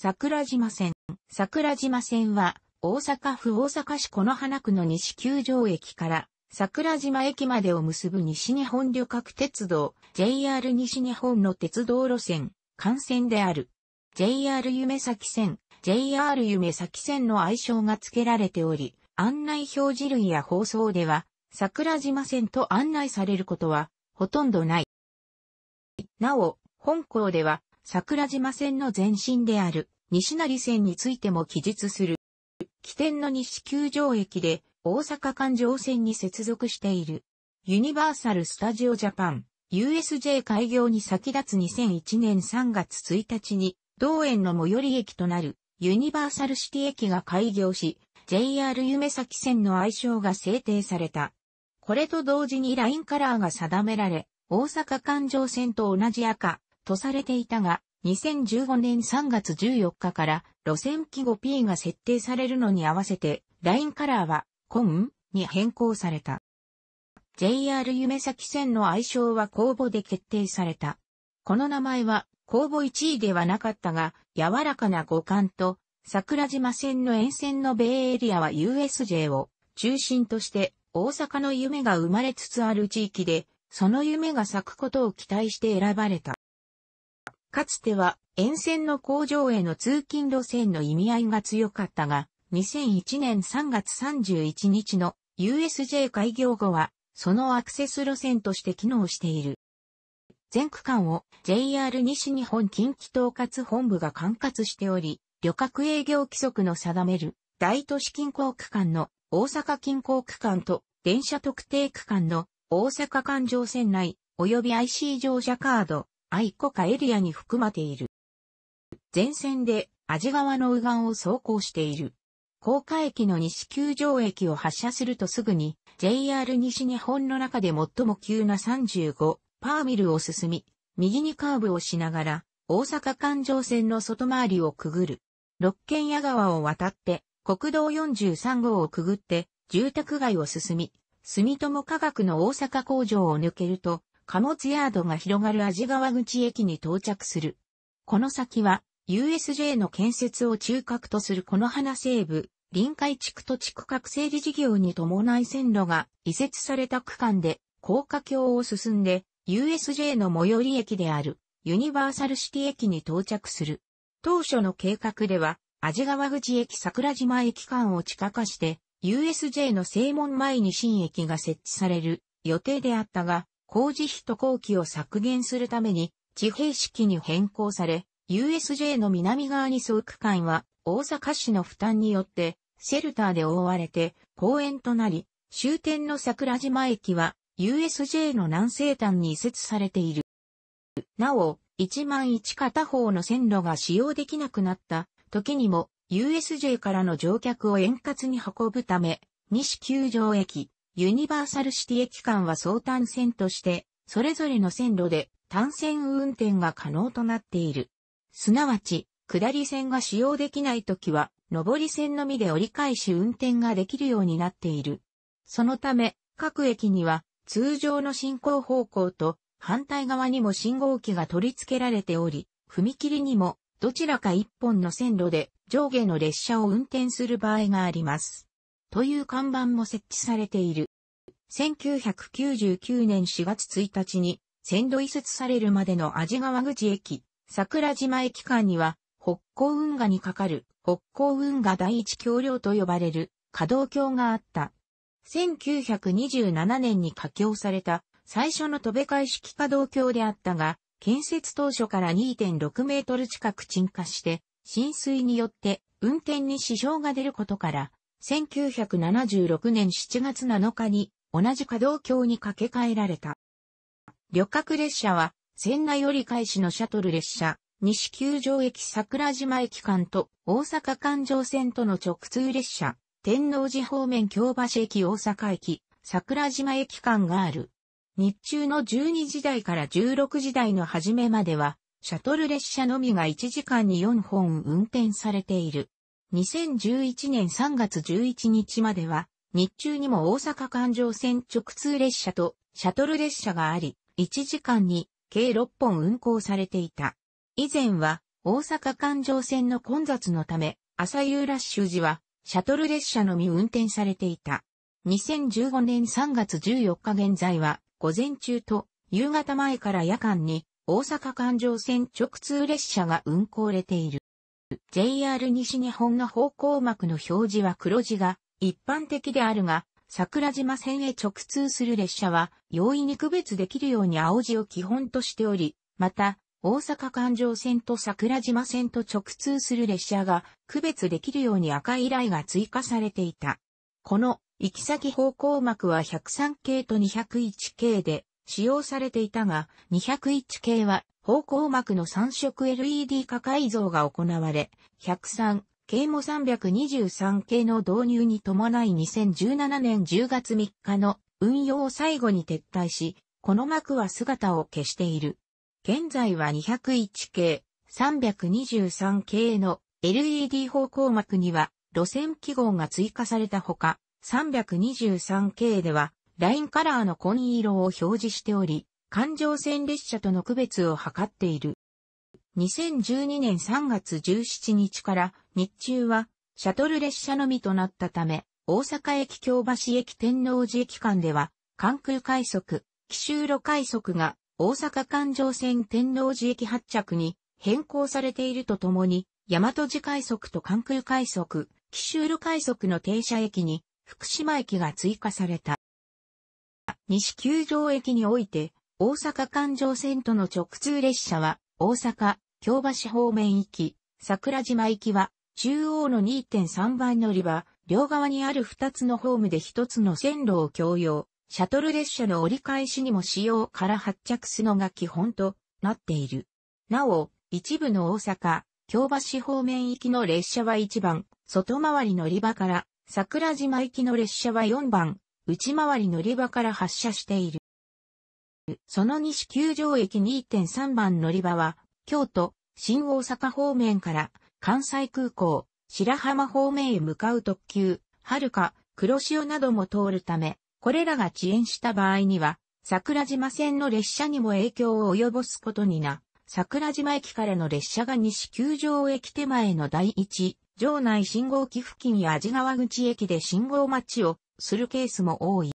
桜島線。桜島線は、大阪府大阪市此花区の西九条駅から、桜島駅までを結ぶ西日本旅客鉄道、JR 西日本の鉄道路線、幹線である。JR 夢咲線、JR 夢咲線の愛称が付けられており、案内表示類や放送では、桜島線と案内されることは、ほとんどない。なお、本校では、桜島線の前身である西成線についても記述する。起点の西九条駅で大阪環状線に接続している。ユニバーサル・スタジオ・ジャパン、USJ 開業に先立つ2001年3月1日に、同園の最寄り駅となるユニバーサルシティ駅が開業し、JR 夢崎線の愛称が制定された。これと同時にラインカラーが定められ、大阪環状線と同じ赤、とされていたが、2015年3月14日から路線記号 P が設定されるのに合わせて、ラインカラーは、コンに変更された。JR 夢咲線の愛称は公募で決定された。この名前は公募1位ではなかったが、柔らかな五感と桜島線の沿線の米エリアは USJ を中心として大阪の夢が生まれつつある地域で、その夢が咲くことを期待して選ばれた。かつては沿線の工場への通勤路線の意味合いが強かったが、2001年3月31日の USJ 開業後は、そのアクセス路線として機能している。全区間を JR 西日本近畿統括本部が管轄しており、旅客営業規則の定める大都市近郊区間の大阪近郊区間と電車特定区間の大阪環状線内及び IC 乗車カード愛古化エリアに含まれている。全線で阿字川の右岸を走行している。高架駅の西九条駅を発車するとすぐに JR 西日本の中で最も急な35パーミルを進み、右にカーブをしながら大阪環状線の外回りをくぐる。六軒屋川を渡って国道43号をくぐって住宅街を進み、住友科学の大阪工場を抜けると貨物ヤードが広がる味川口駅に到着する。この先は、USJ の建設を中核とするこの花西部、臨海地区と地区各整理事業に伴い線路が移設された区間で、高架橋を進んで、USJ の最寄り駅である、ユニバーサルシティ駅に到着する。当初の計画では、味川口駅桜島駅間を地下化して、USJ の正門前に新駅が設置される予定であったが、工事費と工期を削減するために地平式に変更され、USJ の南側にう区間は大阪市の負担によってシェルターで覆われて公園となり、終点の桜島駅は USJ の南西端に移設されている。なお、1万1片方の線路が使用できなくなった時にも USJ からの乗客を円滑に運ぶため、西球場駅、ユニバーサルシティ駅間は相単線として、それぞれの線路で単線運転が可能となっている。すなわち、下り線が使用できないときは、上り線のみで折り返し運転ができるようになっている。そのため、各駅には通常の進行方向と反対側にも信号機が取り付けられており、踏切にもどちらか一本の線路で上下の列車を運転する場合があります。という看板も設置されている。1999年4月1日に線路移設されるまでの味川口駅、桜島駅間には北港運河に架かる北港運河第一橋梁と呼ばれる可動橋があった。1927年に架橋された最初の飛べ返式可動橋であったが、建設当初から2.6メートル近く沈下して、浸水によって運転に支障が出ることから、1976年7月7日に同じ稼働橋に架け替えられた。旅客列車は、仙台折り返しのシャトル列車、西九条駅桜島駅間と大阪環状線との直通列車、天王寺方面京橋駅大阪駅、桜島駅間がある。日中の12時台から16時台の初めまでは、シャトル列車のみが1時間に4本運転されている。2011年3月11日までは、日中にも大阪環状線直通列車とシャトル列車があり、1時間に計6本運行されていた。以前は大阪環状線の混雑のため、朝夕ラッシュ時はシャトル列車のみ運転されていた。2015年3月14日現在は午前中と夕方前から夜間に大阪環状線直通列車が運行れている。JR 西日本の方向幕の表示は黒字が一般的であるが、桜島線へ直通する列車は容易に区別できるように青字を基本としており、また、大阪環状線と桜島線と直通する列車が区別できるように赤いライが追加されていた。この行き先方向幕は103系と201系で使用されていたが、201系は方向膜の3色 LED 化改造が行われ、103系も323系の導入に伴い2017年10月3日の運用を最後に撤退し、この膜は姿を消している。現在は201系、323系の LED 方向膜には路線記号が追加されたほか、323系ではラインカラーの紺色を表示しており、環状線列車との区別を図っている。2012年3月17日から日中はシャトル列車のみとなったため、大阪駅京橋駅天王寺駅間では、関空快速、紀州路快速が大阪環状線天王寺駅発着に変更されているとともに、大和寺快速と関空快速、紀州路快速の停車駅に福島駅が追加された。西九条駅において、大阪環状線との直通列車は、大阪、京橋方面行き、桜島行きは、中央の2.3番乗り場、両側にある2つのホームで1つの線路を共用、シャトル列車の折り返しにも使用から発着するのが基本となっている。なお、一部の大阪、京橋方面行きの列車は1番、外回り乗り場から、桜島行きの列車は4番、内回り乗り場から発車している。その西九条駅2.3番乗り場は、京都、新大阪方面から関西空港、白浜方面へ向かう特急、はるか、黒潮なども通るため、これらが遅延した場合には、桜島線の列車にも影響を及ぼすことにな、桜島駅からの列車が西九条駅手前の第一、城内信号機付近や味川口駅で信号待ちをするケースも多い。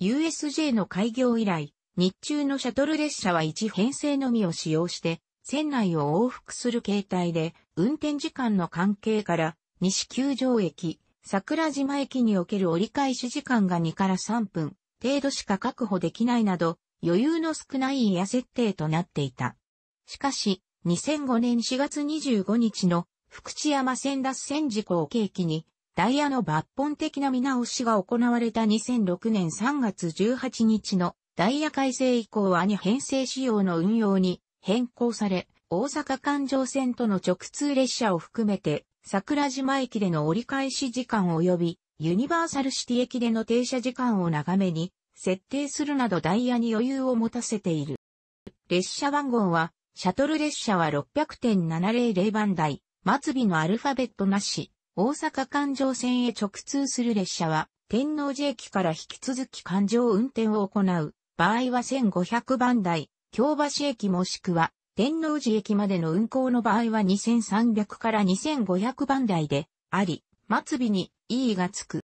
USJ の開業以来、日中のシャトル列車は1編成のみを使用して、船内を往復する形態で、運転時間の関係から、西九条駅、桜島駅における折り返し時間が2から3分程度しか確保できないなど、余裕の少ないや設定となっていた。しかし、2005年4月25日の福知山線脱線事故を契機に、ダイヤの抜本的な見直しが行われた2006年3月18日のダイヤ改正以降はに編成仕様の運用に変更され、大阪環状線との直通列車を含めて、桜島駅での折り返し時間及び、ユニバーサルシティ駅での停車時間を長めに設定するなどダイヤに余裕を持たせている。列車番号は、シャトル列車は600.700番台、末尾のアルファベットなし。大阪環状線へ直通する列車は、天王寺駅から引き続き環状運転を行う場合は1500番台、京橋駅もしくは天王寺駅までの運行の場合は2300から2500番台であり、末尾に E がつく。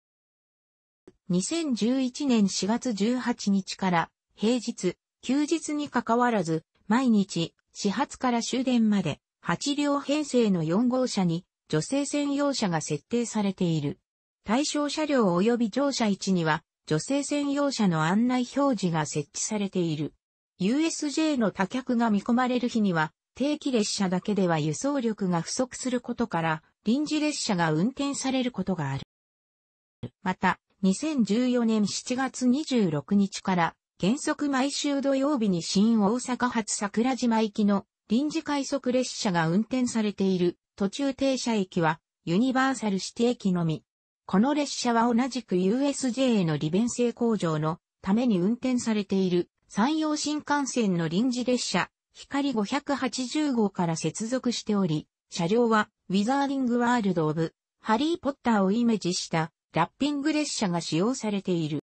2011年4月18日から平日、休日にかかわらず、毎日、始発から終電まで、8両編成の4号車に女性専用車が設定されている。対象車両及び乗車位置には、女性専用車の案内表示が設置されている。USJ の多客が見込まれる日には、定期列車だけでは輸送力が不足することから、臨時列車が運転されることがある。また、2014年7月26日から、原則毎週土曜日に新大阪発桜島行きの臨時快速列車が運転されている途中停車駅はユニバーサルシティ駅のみ。この列車は同じく USJ への利便性向上のために運転されている山陽新幹線の臨時列車、光580号から接続しており、車両はウィザーリングワールド・オブ・ハリー・ポッターをイメージしたラッピング列車が使用されている。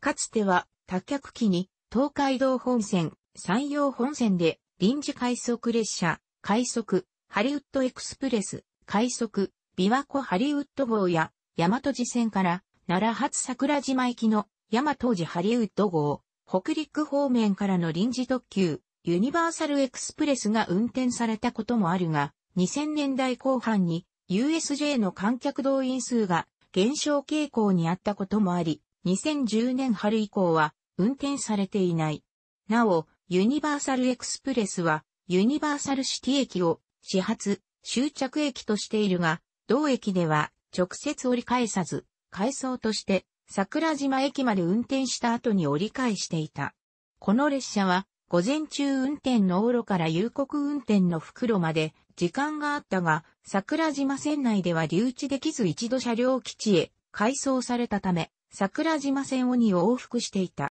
かつては多脚機に東海道本線、山陽本線で臨時快速列車、快速、ハリウッドエクスプレス、快速、琵琶湖ハリウッド号や、大和寺線から、奈良発桜島行きの、大和寺ハリウッド号、北陸方面からの臨時特急、ユニバーサルエクスプレスが運転されたこともあるが、2000年代後半に USJ の観客動員数が減少傾向にあったこともあり、2010年春以降は運転されていない。なお、ユニバーサルエクスプレスはユニバーサルシティ駅を始発、終着駅としているが、同駅では直接折り返さず、回送として桜島駅まで運転した後に折り返していた。この列車は午前中運転の往路から夕刻運転の袋まで時間があったが、桜島線内では留置できず一度車両基地へ改装されたため、桜島線を2往復していた。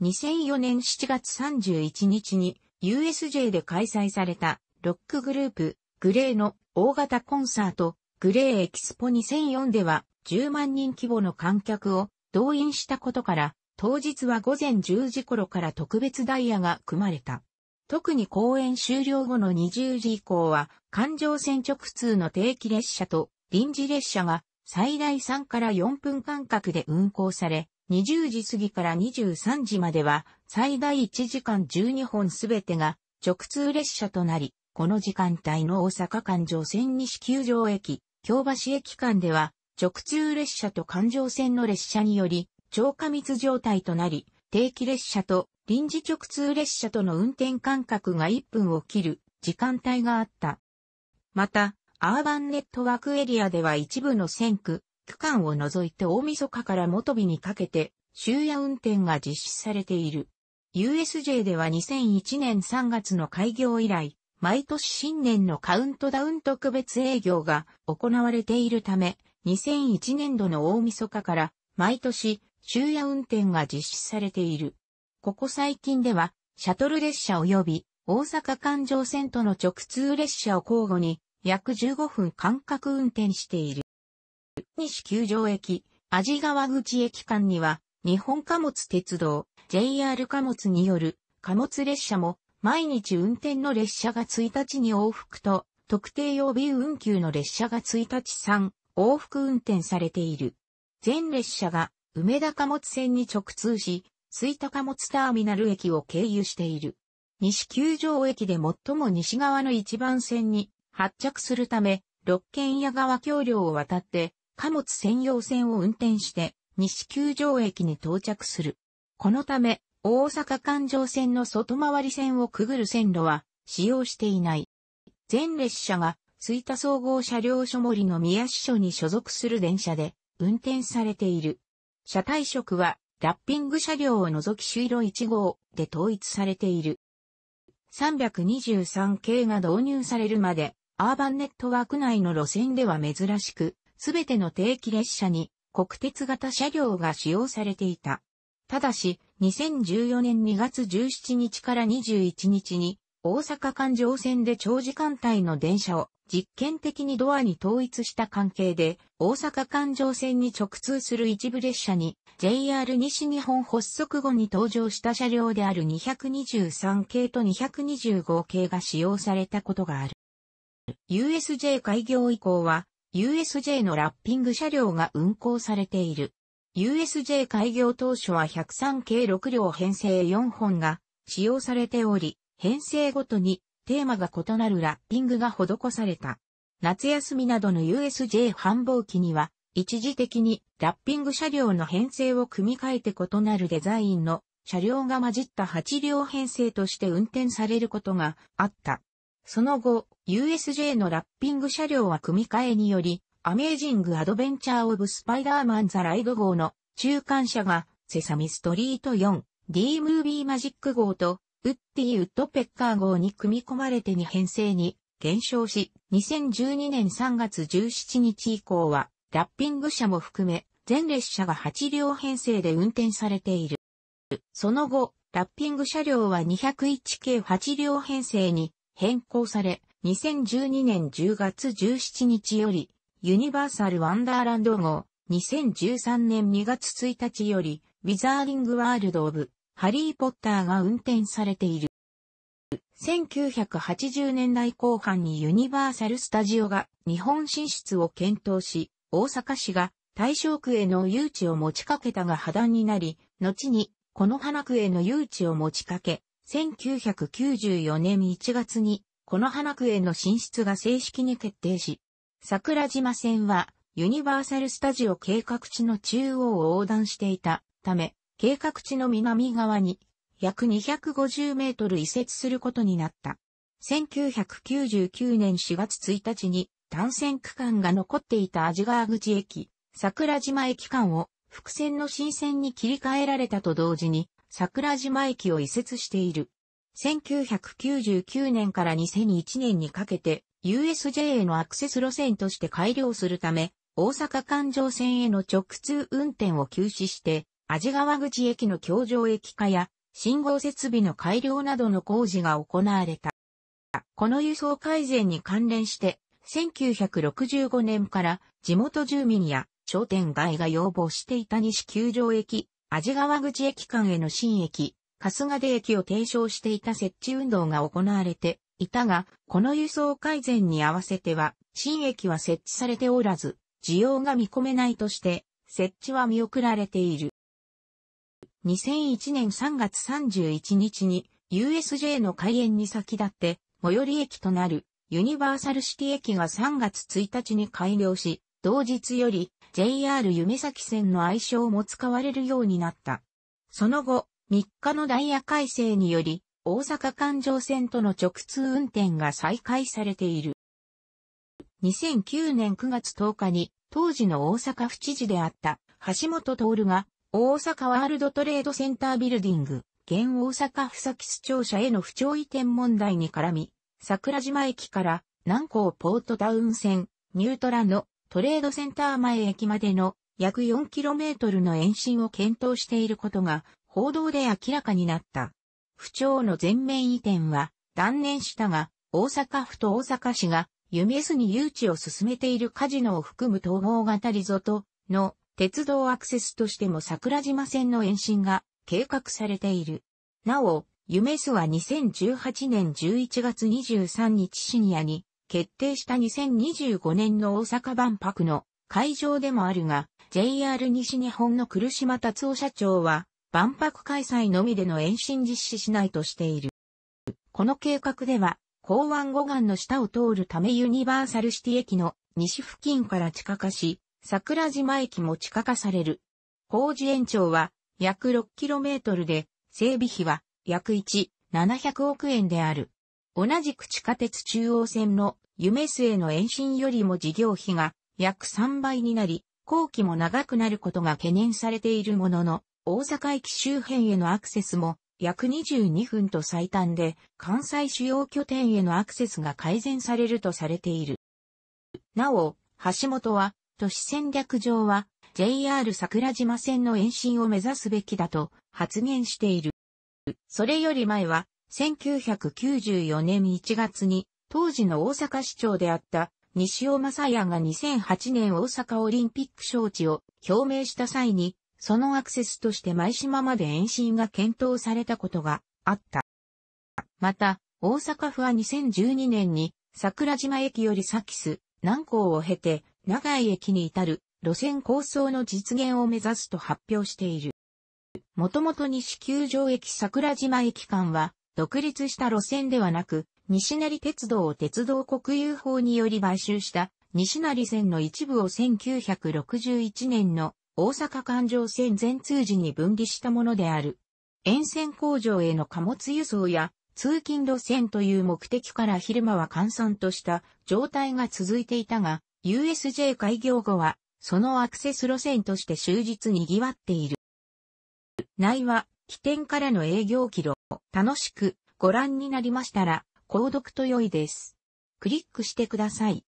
2004年7月31日に USJ で開催されたロックグループ、グレーの大型コンサート、グレーエキスポ2004では10万人規模の観客を動員したことから、当日は午前10時頃から特別ダイヤが組まれた。特に公演終了後の20時以降は、環状線直通の定期列車と臨時列車が最大3から4分間隔で運行され、20時過ぎから23時までは最大1時間12本すべてが直通列車となり、この時間帯の大阪環状線西球場駅、京橋駅間では、直通列車と環状線の列車により、超過密状態となり、定期列車と臨時直通列車との運転間隔が1分を切る時間帯があった。また、アーバンネットワークエリアでは一部の線区、区間を除いて大晦日から元日にかけて、終夜運転が実施されている。USJ では2001年3月の開業以来、毎年新年のカウントダウン特別営業が行われているため、2001年度の大晦日から毎年終夜運転が実施されている。ここ最近では、シャトル列車及び大阪環状線との直通列車を交互に約15分間隔運転している。西球場駅、味川口駅間には日本貨物鉄道、JR 貨物による貨物列車も毎日運転の列車が1日に往復と、特定曜日運休の列車が1日3往復運転されている。全列車が梅田貨物線に直通し、吹田貨物ターミナル駅を経由している。西九条駅で最も西側の一番線に発着するため、六軒屋川橋梁を渡って、貨物専用線を運転して、西九条駅に到着する。このため、大阪環状線の外回り線をくぐる線路は使用していない。全列車が吹田総合車両所森の宮支所に所属する電車で運転されている。車体色はラッピング車両を除き朱色1号で統一されている。323系が導入されるまで、アーバンネットワーク内の路線では珍しく、すべての定期列車に国鉄型車両が使用されていた。ただし、2014年2月17日から21日に、大阪環状線で長時間帯の電車を実験的にドアに統一した関係で、大阪環状線に直通する一部列車に JR 西日本発足後に登場した車両である223系と225系が使用されたことがある。USJ 開業以降は、USJ のラッピング車両が運行されている。USJ 開業当初は103系6両編成4本が使用されており、編成ごとにテーマが異なるラッピングが施された。夏休みなどの USJ 繁忙期には、一時的にラッピング車両の編成を組み替えて異なるデザインの車両が混じった8両編成として運転されることがあった。その後、USJ のラッピング車両は組み替えにより、アメージング・アドベンチャー・オブ・スパイダーマン・ザ・ライド号の中間車がセサミストリート 4D ムービーマジック号とウッディ・ウッドペッカー号に組み込まれて2編成に減少し、2012年3月17日以降はラッピング車も含め全列車が8両編成で運転されている。その後、ラッピング車両は201系8両編成に変更され、2012年10月17日よりユニバーサル・ワンダーランド号、2013年2月1日より、ウィザーリング・ワールド・オブ、ハリー・ポッターが運転されている。1980年代後半にユニバーサル・スタジオが日本進出を検討し、大阪市が大正区への誘致を持ちかけたが破談になり、後に、この花区への誘致を持ちかけ、1994年1月に、この花区への進出が正式に決定し、桜島線はユニバーサルスタジオ計画地の中央を横断していたため、計画地の南側に約250メートル移設することになった。1999年4月1日に単線区間が残っていた味川口駅、桜島駅間を伏線の新線に切り替えられたと同時に桜島駅を移設している。1999年から2001年にかけて USJ へのアクセス路線として改良するため、大阪環状線への直通運転を休止して、味川口駅の橋上駅化や、信号設備の改良などの工事が行われた。この輸送改善に関連して、1965年から地元住民や商店街が要望していた西球場駅、味川口駅間への新駅、春日出駅を提唱していた設置運動が行われて、いたが、この輸送改善に合わせては、新駅は設置されておらず、需要が見込めないとして、設置は見送られている。2001年3月31日に USJ の開園に先立って、最寄り駅となるユニバーサルシティ駅が3月1日に開業し、同日より JR 夢崎線の愛称も使われるようになった。その後、3日のダイヤ改正により、大阪環状線との直通運転が再開されている。2009年9月10日に、当時の大阪府知事であった橋本徹が、大阪ワールドトレードセンタービルディング、現大阪府崎市庁舎への不調移転問題に絡み、桜島駅から南港ポートタウン線、ニュートラのトレードセンター前駅までの約 4km の延伸を検討していることが報道で明らかになった。府庁の全面移転は断念したが、大阪府と大阪市が、夢洲に誘致を進めているカジノを含む統合型リゾートの鉄道アクセスとしても桜島線の延伸が計画されている。なお、夢洲は2018年11月23日深夜に決定した2025年の大阪万博の会場でもあるが、JR 西日本の来島達夫社長は、万博開催のみでの延伸実施しないとしている。この計画では、港湾護岸の下を通るためユニバーサルシティ駅の西付近から地下化し、桜島駅も地下化される。工事延長は約 6km で、整備費は約1、700億円である。同じく地下鉄中央線の夢末の延伸よりも事業費が約3倍になり、工期も長くなることが懸念されているものの、大阪駅周辺へのアクセスも約22分と最短で関西主要拠点へのアクセスが改善されるとされている。なお、橋本は都市戦略上は JR 桜島線の延伸を目指すべきだと発言している。それより前は1994年1月に当時の大阪市長であった西尾正也が2008年大阪オリンピック招致を表明した際にそのアクセスとして舞島まで延伸が検討されたことがあった。また、大阪府は2012年に桜島駅よりサキス、南港を経て長井駅に至る路線構想の実現を目指すと発表している。もともと西九条駅桜島駅間は独立した路線ではなく、西成鉄道を鉄道国有法により買収した西成線の一部を1961年の大阪環状線全通時に分離したものである。沿線工場への貨物輸送や通勤路線という目的から昼間は閑散とした状態が続いていたが、USJ 開業後は、そのアクセス路線として終日賑わっている。内は、起点からの営業記録、を楽しくご覧になりましたら、購読と良いです。クリックしてください。